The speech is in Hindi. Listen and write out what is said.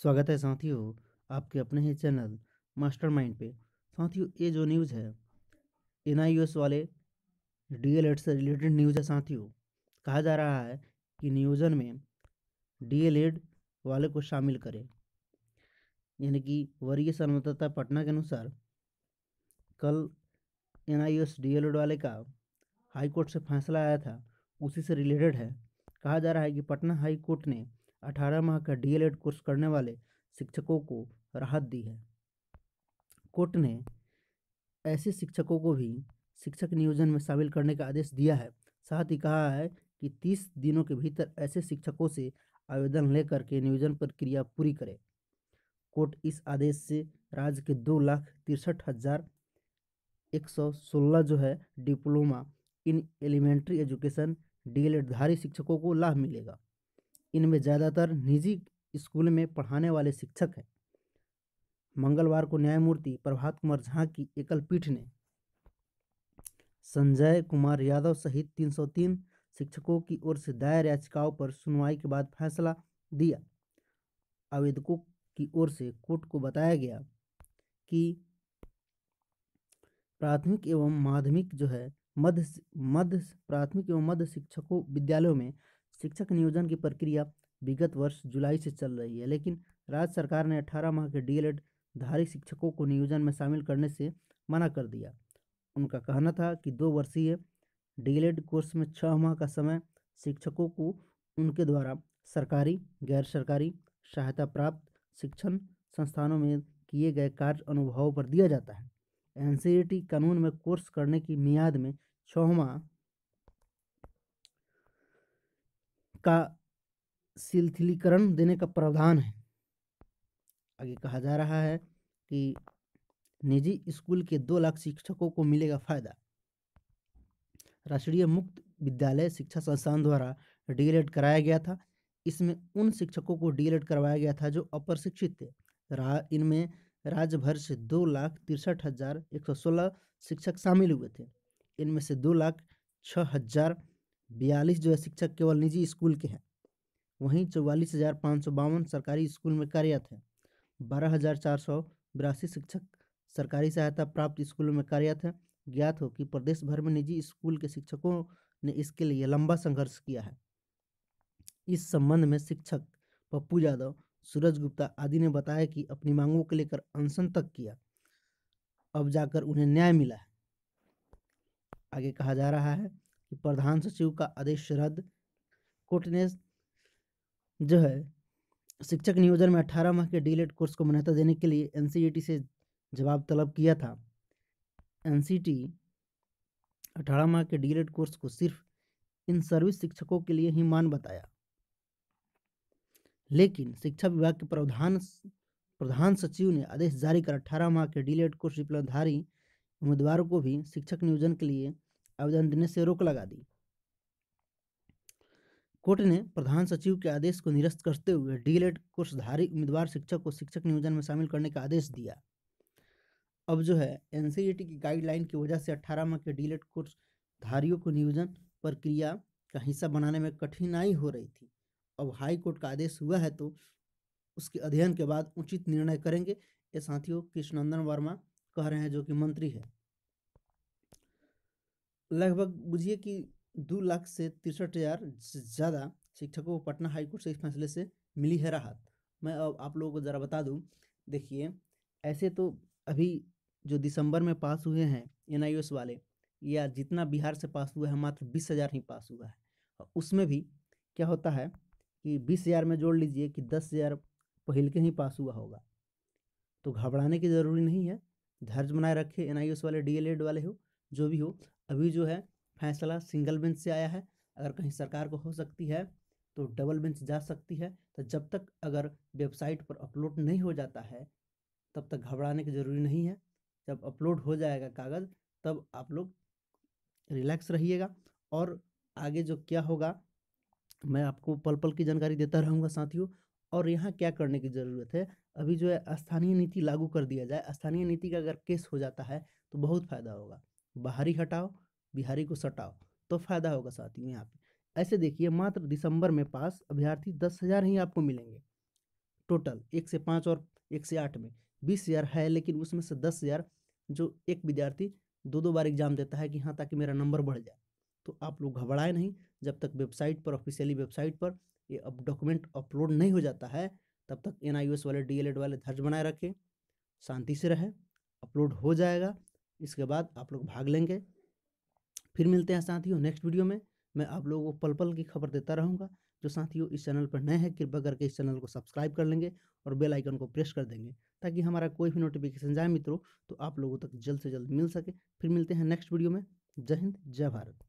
स्वागत है साथियों आपके अपने ही चैनल मास्टरमाइंड पे साथियों ये जो न्यूज़ है एन वाले डीएलएड से रिलेटेड न्यूज़ है साथियों कहा जा रहा है कि नियोजन में डीएलएड वाले को शामिल करें यानी कि वरीय संवाददाता पटना के अनुसार कल एन आई एस वाले का हाईकोर्ट से फैसला आया था उसी से रिलेटेड है कहा जा रहा है कि पटना हाईकोर्ट ने 18 माह का डीएलएड कोर्स करने वाले शिक्षकों को राहत दी है कोर्ट ने ऐसे शिक्षकों को भी शिक्षक नियोजन में शामिल करने का आदेश दिया है साथ ही कहा है कि तीस दिनों के भीतर ऐसे शिक्षकों से आवेदन लेकर के नियोजन प्रक्रिया पूरी करे कोर्ट इस आदेश से राज्य के दो लाख तिरसठ हजार एक सौ सोलह जो है डिप्लोमा इन एलिमेंट्री एजुकेशन डीएलएडधारी शिक्षकों को लाभ मिलेगा इनमें ज़्यादातर निजी स्कूल में पढ़ाने वाले शिक्षक हैं मंगलवार को न्यायमूर्ति प्रभात कुमार झा की एकल पीठ ने संजय कुमार यादव सहित 303 शिक्षकों की ओर से दायर याचिकाओं पर सुनवाई के बाद फैसला दिया आवेदकों की ओर से कोर्ट को बताया गया कि प्राथमिक एवं माध्यमिक जो है मध्य मध्य प्राथमिक एवं मध्य शिक्षकों विद्यालयों में शिक्षक नियोजन की प्रक्रिया विगत वर्ष जुलाई से चल रही है लेकिन राज्य सरकार ने 18 माह के डी धारी शिक्षकों को नियोजन में शामिल करने से मना कर दिया उनका कहना था कि दो वर्षीय डीएलएड कोर्स में छः माह का समय शिक्षकों को उनके द्वारा सरकारी गैर सरकारी सहायता प्राप्त शिक्षण संस्थानों में किए गए कार्य अनुभवों पर दिया जाता है एन कानून में कोर्स करने की मियाद में छः माह का शिथिलीकरण देने का प्रावधान है आगे कहा जा रहा है कि निजी स्कूल के दो लाख शिक्षकों को मिलेगा फायदा राष्ट्रीय मुक्त विद्यालय शिक्षा संस्थान द्वारा डीएलएड कराया गया था इसमें उन शिक्षकों को डीएलएड करवाया गया था जो अपर शिक्षित थे रहा इनमें राज्य भर से दो लाख तिरसठ हज़ार एक सौ सोलह शिक्षक शामिल हुए थे इनमें से दो लाख छः हज़ार बयालीस जो है शिक्षक केवल निजी स्कूल के हैं वहीं चौवालीस हज़ार पाँच सौ बावन सरकारी स्कूल में कार्यरत हैं बारह हज़ार चार सौ बिरासी शिक्षक सरकारी सहायता प्राप्त स्कूलों में कार्यरत हैं ज्ञात हो कि प्रदेश भर में निजी स्कूल के शिक्षकों ने इसके लिए लंबा संघर्ष किया है इस संबंध में शिक्षक पप्पू यादव सूरज गुप्ता आदि ने बताया कि अपनी मांगों को लेकर अनशन तक किया अब जाकर उन्हें न्याय मिला है आगे कहा जा रहा है कि प्रधान सचिव का आदेश रद्द कोर्ट ने जो है शिक्षक नियोजन में अठारह माह के डीलेट कोर्स को मान्यता देने के लिए एन से जवाब तलब किया था एन अठारह माह के डीलेट कोर्स को सिर्फ इन सर्विस शिक्षकों के लिए ही मान बताया लेकिन शिक्षा विभाग के प्रधान प्रधान सचिव ने आदेश जारी कर अठारह माह के डीलेट कोर्स डिप्लोधारी उम्मीदवारों को भी शिक्षक नियोजन के लिए आवेदन देने से रोक लगा दी कोर्ट ने प्रधान सचिव के आदेश को निरस्त करते हुए डीएलएड कोर्सधारी उम्मीदवार शिक्षक को शिक्षक नियोजन में शामिल करने का आदेश दिया अब जो है एन की गाइडलाइन की वजह से अट्ठारह माह के डीएलएड कोर्सधारियों को नियोजन प्रक्रिया का हिस्सा बनाने में कठिनाई हो रही थी अब हाई कोर्ट का आदेश हुआ है तो उसके अध्ययन के बाद उचित निर्णय करेंगे ये साथियों कृष्णनंदन वर्मा कह रहे हैं जो कि मंत्री है लगभग बुझिए कि दो लाख से तिरसठ हज़ार ज़्यादा शिक्षकों को पटना हाईकोर्ट से इस फैसले से मिली है राहत मैं अब आप लोगों को ज़रा बता दूं देखिए ऐसे तो अभी जो दिसंबर में पास हुए हैं एन वाले या जितना बिहार से पास हुआ है मात्र बीस हज़ार ही पास हुआ है उसमें भी क्या होता है कि बीस हज़ार में जोड़ लीजिए कि दस हज़ार पहल के ही पास हुआ होगा तो घबराने की ज़रूरी नहीं है धर्ज बनाए रखे एन वाले डी वाले हो जो भी हो अभी जो है फैसला सिंगल बेंच से आया है अगर कहीं सरकार को हो सकती है तो डबल बेंच जा सकती है तो जब तक अगर वेबसाइट पर अपलोड नहीं हो जाता है तब तक घबराने की ज़रूरी नहीं है जब अपलोड हो जाएगा कागज़ तब आप लोग रिलैक्स रहिएगा और आगे जो क्या होगा मैं आपको पल पल की जानकारी देता रहूँगा साथियों और यहाँ क्या करने की ज़रूरत है अभी जो है स्थानीय नीति लागू कर दिया जाए स्थानीय नीति का अगर केस हो जाता है तो बहुत फ़ायदा होगा बाहरी हटाओ बिहारी को सटाओ तो फायदा होगा साथियों यहाँ पे ऐसे देखिए मात्र दिसंबर में पास अभ्यर्थी दस हज़ार ही आपको मिलेंगे टोटल एक से पाँच और एक से आठ में बीस हज़ार है लेकिन उसमें से दस हज़ार जो एक विद्यार्थी दो दो बार एग्जाम देता है कि हाँ ताकि मेरा नंबर बढ़ जाए तो आप लोग घबराए नहीं जब तक वेबसाइट पर ऑफिशियली वेबसाइट पर ये अब डॉक्यूमेंट अपलोड नहीं हो जाता है तब तक एन वाले डी वाले धर्ज बनाए रखें शांति से रहें अपलोड हो जाएगा इसके बाद आप लोग भाग लेंगे फिर मिलते हैं साथियों नेक्स्ट वीडियो में मैं आप लोगों को पल पल की खबर देता रहूँगा जो साथियों इस चैनल पर नए हैं कृपया करके इस चैनल को सब्सक्राइब कर लेंगे और बेल आइकन को प्रेस कर देंगे ताकि हमारा कोई भी नोटिफिकेशन जाए मित्रों तो आप लोगों तक जल्द से जल्द मिल सके फिर मिलते हैं नेक्स्ट वीडियो में जय हिंद जय भारत